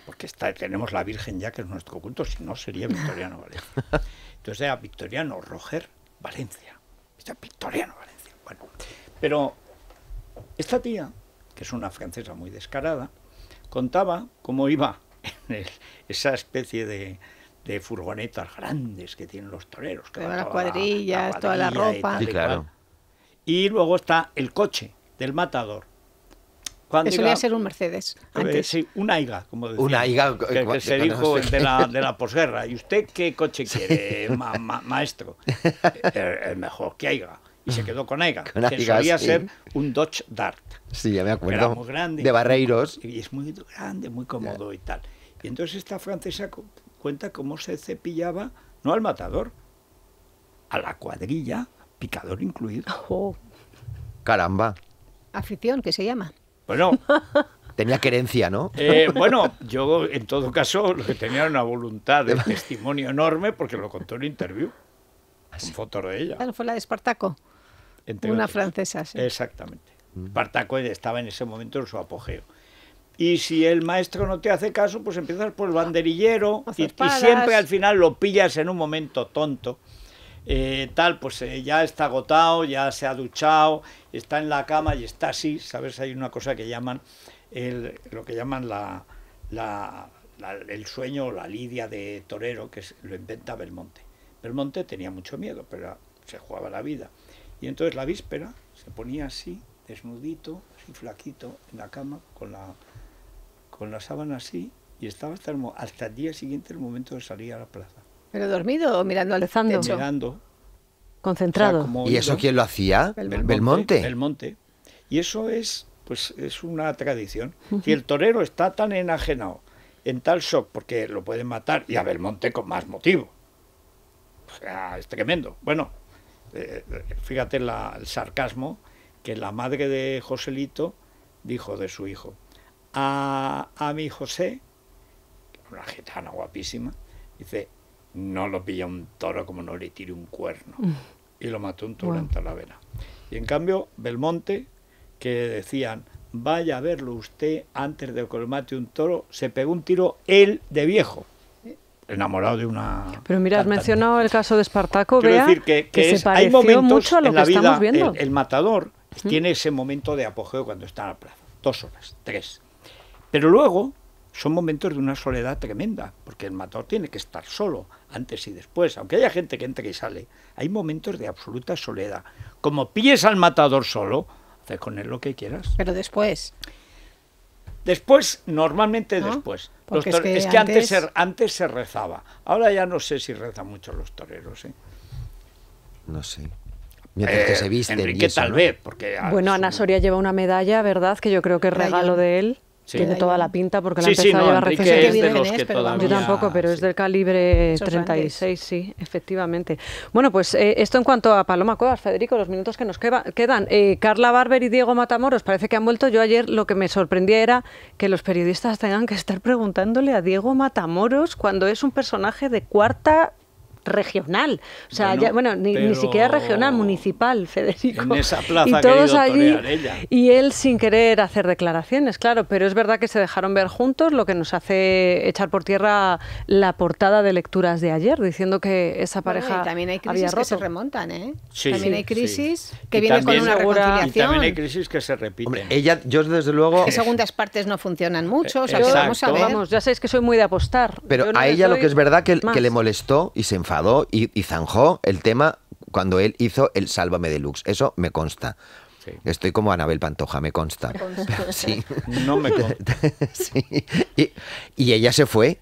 porque tenemos la Virgen ya, que es nuestro culto, si no sería Victoriano <laughs> Valencia. Entonces era Victoriano Roger Valencia. Este Victoriano Valencia. Bueno, pero esta tía que es una francesa muy descarada, contaba cómo iba en esa especie de, furgonetas grandes que tienen los toreros. Que las cuadrillas, toda la ropa. Y, luego está el coche del matador, cuando que solía ser un Mercedes. Eh, antes. una IGA, como decía. Una Que, se dijo <laughs> de la, posguerra. ¿Y usted qué coche quiere, maestro? <laughs> Eh, el, mejor, que IGA y se quedó con Aiga, <laughs> que ser un Dodge Dart. Sí, ya me acuerdo. Era muy grande. De Barreiros. Y es muy grande, muy cómodo y tal. Y entonces esta francesa cuenta cómo se cepillaba, no al matador, a la cuadrilla, picador incluido. Caramba. Afición, ¿qué se llama. Bueno. <laughs> Tenía querencia, ¿no? Eh, <laughs> bueno, yo en todo caso lo que tenía una voluntad de testimonio enorme porque lo contó en interview. Un de ella. fue la de Espartaco. una francesa, sí. Exactamente. Mm. Espartaco estaba en ese momento en su apogeo. Y si el maestro no te hace caso, pues empiezas por el banderillero y, siempre al final lo pillas en un momento tonto. Eh, tal, pues eh, ya está agotado, ya se ha duchado, está en la cama y está así, ¿sabes? Hay una cosa que llaman, el, lo que llaman la, el sueño o la lidia de torero, que lo inventa Belmonte. Belmonte tenía mucho miedo, pero se jugaba la vida. Y entonces la víspera se ponía así, desnudito, así flaquito, en la cama, con la, con sábana así, y estaba hasta el, hasta el día siguiente el momento de salir a la plaza. ¿Pero dormido o mirando a Zando? Mirando. Concentrado. ¿Y eso quién lo hacía? Belmonte. Belmonte. Y eso es, pues, es una tradición. Y el torero está tan enajenado, en tal shock, porque lo pueden matar, y a Belmonte con más motivo este es tremendo. Bueno, eh, eh, fíjate el sarcasmo que la madre de Joselito dijo de su hijo. A, a mi José, una gitana guapísima, dice, no lo pilla un toro como no le tire un cuerno. Mm. Y lo mató un toro en Talavera. Y en cambio, Belmonte, que decían, vaya a verlo usted antes de que lo mate un toro, se pegó un tiro él de viejo enamorado de una. Pero mira, has mencionado el caso de Espartaco, Quiero decir que, hay momentos lo que estamos viendo. El, matador tiene ese momento de apogeo cuando está en la plaza, dos horas, tres. Pero luego son momentos de una soledad tremenda, porque el matador tiene que estar solo antes y después. Aunque haya gente que entra y sale, hay momentos de absoluta soledad. Como pilles al matador solo, haces con él lo que quieras. Pero después. Después, normalmente después. es que, antes... se, rezaba. Ahora ya no sé si rezan mucho los toreros. ¿eh? No sé. Mientras que eh, se viste. Enrique eso, tal vez. Porque, ah, bueno, Ana Soria lleva una medalla, ¿verdad? Que yo creo que es regalo de él. Tiene toda la pinta porque la sí, sí, no, a de los que Yo tampoco, pero es del calibre 36, sí, efectivamente. Bueno, pues eh, esto en cuanto a Paloma Cuevas, Federico, los minutos que nos quedan. Eh, Carla Barber y Diego Matamoros parece que han vuelto. Yo ayer lo que me sorprendía era que los periodistas tengan que estar preguntándole a Diego Matamoros cuando es un personaje de cuarta regional, o sea, bueno, ni, siquiera regional, municipal, Federico. En esa plaza y todos allí ella. y él sin querer hacer declaraciones, claro, pero es verdad que se dejaron ver juntos, lo que nos hace echar por tierra la portada de lecturas de ayer diciendo que esa pareja también hay crisis había que se remontan, ¿eh? Sí, también hay crisis que viene con una segura, también hay crisis que se repiten. ella, yo desde luego que segundas partes no funcionan eh, mucho, o sea, vamos Vamos, ya sabéis que soy muy de apostar. Pero a ella lo que es verdad que, que le molestó y se enfadó y, zanjó el tema cuando él hizo el Sálvame Deluxe. Eso me consta. Estoy como Anabel Pantoja, me consta. Y, ella se fue.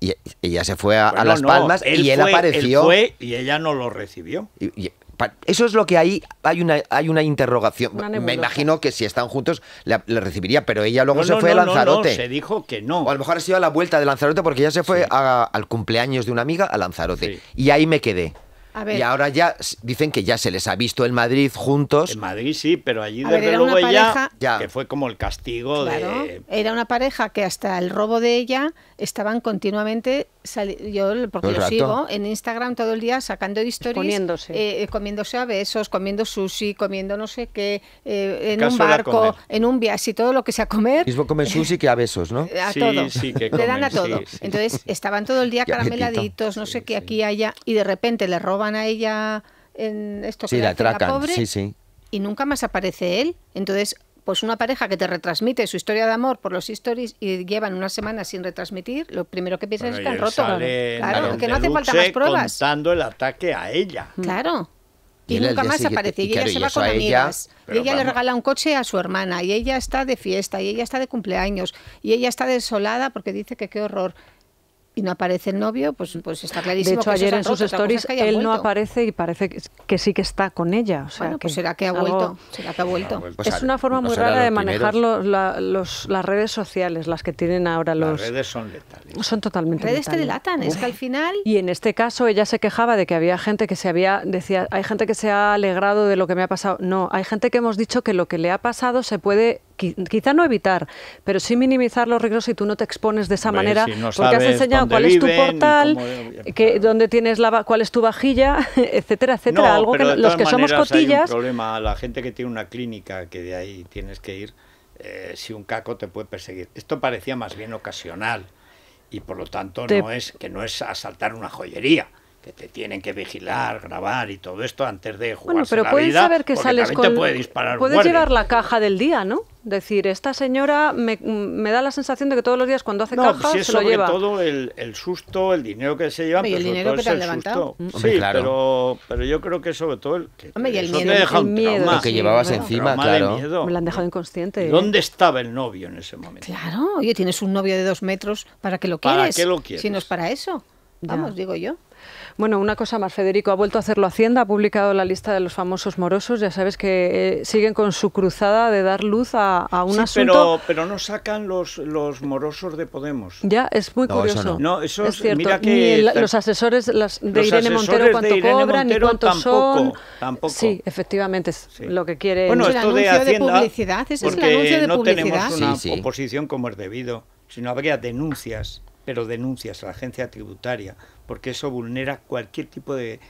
Y ella se fue a, Las Palmas y él apareció. y ella no lo recibió. Eso es lo que hay, hay una, hay una interrogación. Me imagino que si están juntos le, recibiría, pero ella luego se fue a Lanzarote. se dijo que no. O a lo mejor ha sido a la vuelta de Lanzarote porque ella se fue al cumpleaños de una amiga a Lanzarote. Y ahí me quedé. Y ahora ya dicen que ya se les ha visto en Madrid juntos. En Madrid sí, pero allí desde luego ella, que fue como el castigo de... Era una pareja que hasta el robo de ella estaban continuamente, yo porque lo sigo, en Instagram todo el día sacando historias. Comiéndose. Eh, eh, comiéndose a besos, comiendo sushi, comiendo no sé qué, eh, en un barco, en un viaje, todo lo que sea comer. Mismo comen sushi que a besos, ¿no? <laughs> a sí, Sí, <laughs> Le dan a todo. Entonces estaban todo el día <laughs> carameladitos, no sé qué, aquí, haya, y de repente le roban a ella en esto sí, la trata y nunca más aparece él. Entonces, pues una pareja que te retransmite su historia de amor por los stories y llevan una semana sin retransmitir, lo primero que piensas es que han roto. Claro, que no hace falta más pruebas. el ataque a ella. Mm. Claro. Y, nunca más aparece. Y, ella se va con amigas. ella le regala un coche a su hermana. Y ella está de fiesta. Y ella está de cumpleaños. Y ella está desolada porque dice que qué horror y no aparece el novio, pues, pues está clarísimo. De hecho, ayer en sus stories él no aparece y parece que sí que está con ella. O pues que pues será que ha vuelto. es una pues forma muy rara de manejar las redes sociales, las que tienen ahora los. Las redes son letales. Son totalmente redes te delatan, es que al final. Y en este caso ella se quejaba de que había gente que se había. Decía, hay gente que se ha alegrado de lo que me ha pasado. No, hay gente que hemos dicho que lo que le ha pasado se puede quizá no evitar, pero sí minimizar los riesgos si tú no te expones de esa manera, porque has enseñado cuál es tu portal, eh, tienes la, cuál es tu vajilla, <laughs> etcétera, etcétera. Algo que los que somos cotillas. Hay un problema, la gente que tiene una clínica que de ahí tienes que ir, eh, si un caco te puede perseguir. Esto parecía más bien ocasional y por lo tanto no es que no es asaltar una joyería que te tienen que vigilar, grabar y todo esto antes de jugar. Bueno, pero pueden puedes saber que sales con. puedes llevar la caja del día, ¿no? Decir, esta señora me, da la sensación de que todos los días cuando hace no, se lo lleva. todo el, susto, el dinero que se lleva. Y el dinero que te han levantado. Mm, sí, claro. pero, yo creo que sobre todo el. Hombre, y el miedo, miedo, que llevabas encima, claro. Me lo han dejado inconsciente. ¿Dónde estaba el novio en ese momento? Claro, oye, tienes un novio de dos metros, ¿para que lo quieras. ¿Para lo Si no es para eso. Vamos, digo yo. Bueno, una cosa más, Federico, ha vuelto a hacerlo Hacienda, ha publicado la lista de los famosos morosos, ya sabes que eh, siguen con su cruzada de dar luz a, a un asunto. Pero, pero no sacan los, los morosos de Podemos. Ya, es muy curioso. no. eso es, cierto. Mira que Ni los asesores de Irene Montero cuánto cobran y cuánto tampoco, son. Tampoco. Sí, efectivamente, es lo que quiere. Bueno, esto de Hacienda, de publicidad, es el de no tenemos una oposición como es debido, sino habría denuncias pero denuncias a la agencia tributaria, porque eso vulnera cualquier tipo de,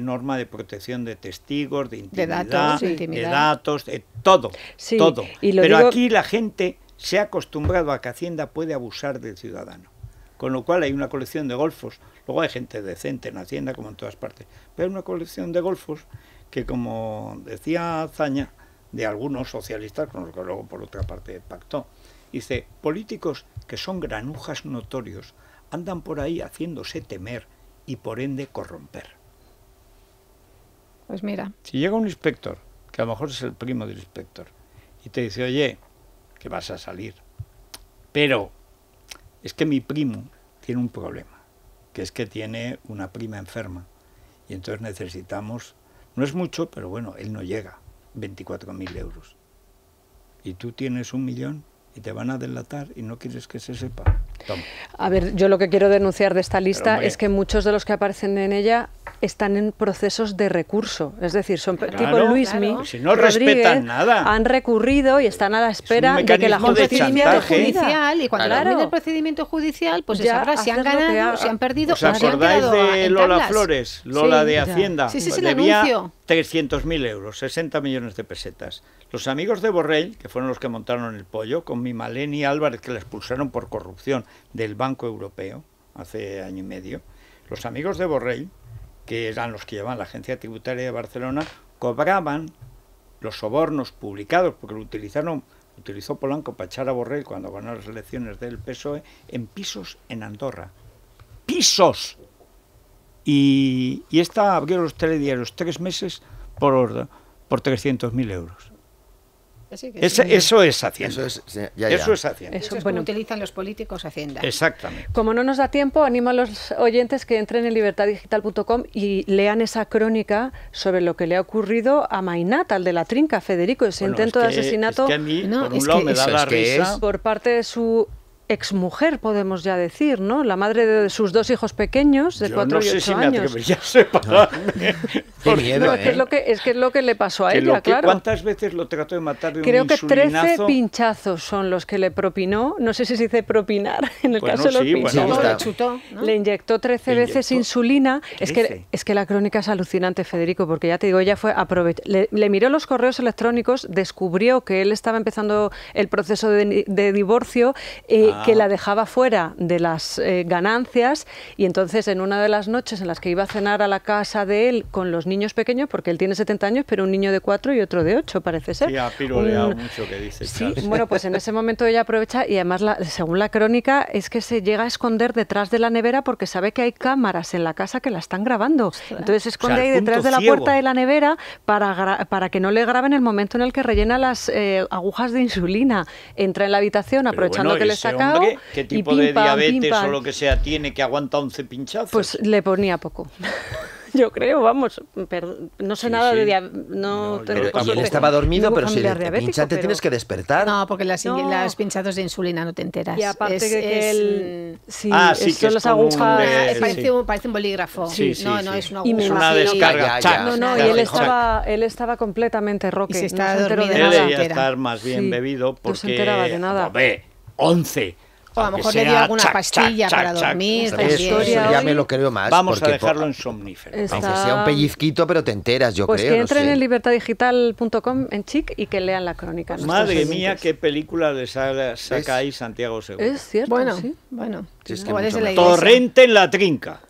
norma de protección de testigos, de intimidad, de datos, de, todo, todo. pero aquí la gente se ha acostumbrado a que Hacienda puede abusar del ciudadano, con lo cual hay una colección de golfos, luego hay gente decente en Hacienda como en todas partes, pero hay una colección de golfos que como decía Zaña, de algunos socialistas, con los que luego por otra parte pactó, Dice, políticos que son granujas notorios andan por ahí haciéndose temer y por ende corromper. Pues mira. Si llega un inspector, que a lo mejor es el primo del inspector, y te dice, oye, que vas a salir, pero es que mi primo tiene un problema, que es que tiene una prima enferma, y entonces necesitamos, no es mucho, pero bueno, él no llega, 24.000 euros. ¿Y tú tienes un millón? y te van a delatar y no quieres que se sepa. A ver, yo lo que quiero denunciar de esta lista es que muchos de los que aparecen en ella están en procesos de recurso. Es decir, son tipo Luismi, pues si no respetan nada. han recurrido y están a la espera de que la procedimiento judicial y cuando claro. termine el procedimiento judicial, pues ya sabrá si han ganado, si han perdido. ¿Os acordáis de Lola Flores, Lola de Hacienda? Sí, sí, 300.000 euros, 60 millones de pesetas. Los amigos de Borrell, que fueron los que montaron el pollo, con mi y Álvarez, que la expulsaron por corrupción, del Banco Europeo hace año y medio, los amigos de Borrell, que eran los que llevaban la Agencia Tributaria de Barcelona, cobraban los sobornos publicados, porque lo utilizaron, utilizó Polanco para echar a Borrell cuando ganó las elecciones del PSOE, en pisos en Andorra. ¡Pisos! Y, esta abrió los telediarios tres meses por, por 300.000 euros eso es Hacienda. Eso es, ya, Eso es Hacienda. Eso, bueno, utilizan los políticos Hacienda. Exactamente. Como no nos da tiempo, animo a los oyentes que entren en libertaddigital.com y lean esa crónica sobre lo que le ha ocurrido a Mainat, al de la trinca, Federico, ese intento de asesinato. Por parte de su exmujer, podemos ya decir, ¿no? La madre de sus dos hijos pequeños, de cuatro y ocho años. <laughs> Qué miedo, es, que es, lo que, es que es lo que le pasó a ella, claro. ¿Cuántas veces lo trató de matar de Creo que trece 13 pinchazos son los que le propinó. No sé si se dice propinar, <laughs> en el caso de los pinchazos. Le, inyectó 13 veces insulina. Es que, es que la crónica es alucinante, Federico, porque ya te digo, ella fue le, le, miró los correos electrónicos, descubrió que él estaba empezando el proceso de, divorcio. y eh, que la dejaba fuera de las eh, ganancias y entonces en una de las noches en las que iba a cenar a la casa de él con los niños pequeños, porque él tiene 70 años, pero un niño de 4 y otro de 8 parece ser. Sí, ha piroleado mm. mucho que dice. Sí, bueno, pues en <laughs> ese momento ella aprovecha y además según la crónica es que se llega a esconder detrás de la nevera porque sabe que hay cámaras en la casa que la están grabando. Entonces se esconde ahí detrás de la puerta de la nevera para, para que no le graben el momento en el que rellena las eh, agujas de insulina. Entra en la habitación aprovechando que le saca. ¿qué tipo de diabetes o lo que sea tiene que aguanta 11 pinchazos? Pues le ponía poco. <laughs> yo creo, vamos, no sé nada de diabetes. No, no estaba dormido, pero si le pinchan te tienes que despertar. No, porque las, pinchazos de insulina no te enteras. Y aparte es que el... sí, ah, sí, son las agujas. Ah, parece, un, parece, un, bolígrafo. no, no es una aguja. es una descarga. no, no, y él estaba, él estaba completamente roque. Y se estaba no se dormido. Él debía estar más bien bebido porque... No se enteraba de nada. 11. O a lo mejor le dio alguna pastilla para dormir. Eso, ya me lo creo más. Vamos a dejarlo en somnífero. Aunque sea un pellizquito, pero te enteras, yo pues creo. Pues que entren en libertadigital.com en chic y que lean la crónica. Madre mía, qué película le saca ahí Santiago Segura. Es cierto, bueno, sí. Bueno, es que Torrente en la trinca.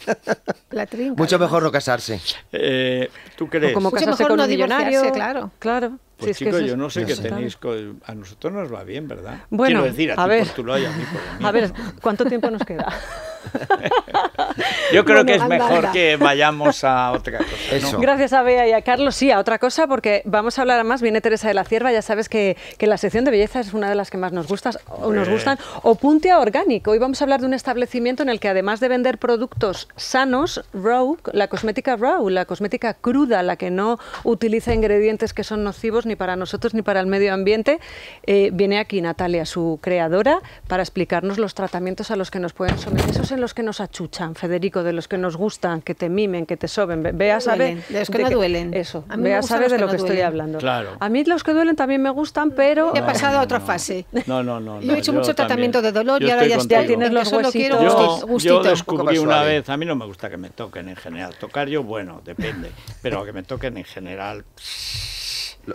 <laughs> la trinca. Mucho mejor no casarse. Eh, ¿Tú crees? O como casarse con no un millonario. Claro, claro. Pues chicos, yo no sé qué tenéis. A nosotros nos va bien, ¿verdad? Bueno, Quiero decir, a, ver, y a mí por A ver, ¿cuánto tiempo nos queda? <laughs> Yo creo que es mejor que vayamos a otra cosa. Gracias a Bea y a Carlos. Sí, a otra cosa, porque vamos a hablar más. Viene Teresa de la Cierva, ya sabes que, la sección de belleza es una de las que más nos, gustas, o nos gustan. O Puntia Orgánico. Hoy vamos a hablar de un establecimiento en el que además de vender productos sanos, raw, la cosmética raw, la cosmética cruda, la que no utiliza ingredientes que son nocivos ni para nosotros ni para el medio ambiente, eh, viene aquí Natalia, su creadora, para explicarnos los tratamientos a los que nos pueden someter esos en los que nos achuchan, Federico, de los que nos gustan, que te mimen, que te soben. Ve a saber. De los que no duelen. Eso. ve a saber de lo que, estoy hablando. Claro. A mí los que duelen también me gustan, pero. He pasado a otra fase. No, no, no. Yo he hecho mucho tratamiento de dolor y ahora ya Tienes los huesitos. Yo, descubrí una vez, a mí no me gusta que me toquen en general. Tocar yo, bueno, depende. Pero que me toquen en general.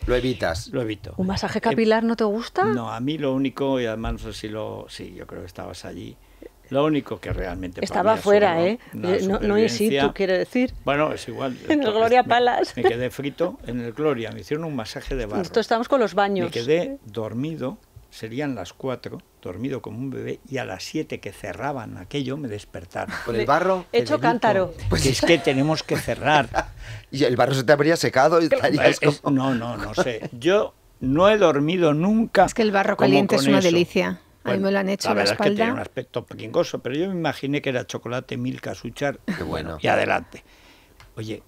Lo, evitas. Lo evito. ¿Un masaje capilar no te gusta? No, a mí lo único, y además no sé si lo. Sí, yo creo que estabas allí. Lo único que realmente... Estaba fuera, ¿eh? No, no quiero decir. Bueno, es igual. <laughs> en el Gloria Palace. Palas. Me quedé frito en el Gloria, me hicieron un masaje de barro. Esto estamos con los baños. Me quedé dormido, serían las cuatro, dormido como un bebé, y a las siete que cerraban aquello me despertaron. ¿Con el barro? Hecho cántaro. Pues, pues es que tenemos que cerrar. <laughs> y el barro se te habría secado y <laughs> No, no, no sé. Yo no he dormido nunca. Es que el barro caliente es una delicia a mí me lo han hecho la, verdad Es que tiene un aspecto pequingoso, pero yo me imaginé que era chocolate mil casuchar Qué bueno. Y adelante. Oye,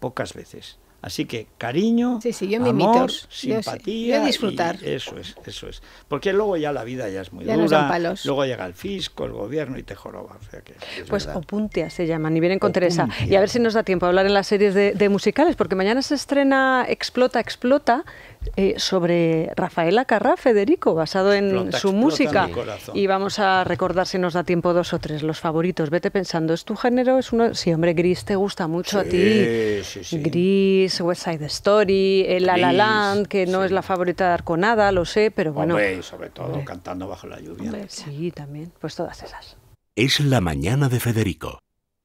pocas veces. Así que cariño, amor, simpatía. Yo, disfrutar. eso es, eso es. Porque luego ya la vida ya es muy ya dura. Luego llega el fisco, el gobierno y te joroba. pues opuntia se llaman y vienen con Teresa. Y a ver si nos da tiempo a hablar en las series de musicales, porque mañana se estrena Explota, Explota, eh, sobre Rafaela Carrá, Federico, basado en su música. Y vamos a recordar si nos da tiempo dos o tres, los favoritos. Vete pensando, ¿es tu género? ¿Es uno? Sí, hombre, Gris te gusta mucho a ti. Gris, West Side Story, el eh, La La Land, que no es la favorita de Arconada, lo sé, pero bueno. sobre todo cantando bajo la lluvia. sí, también. Pues todas esas. Es la mañana de Federico,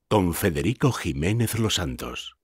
con Federico Jiménez Los Santos.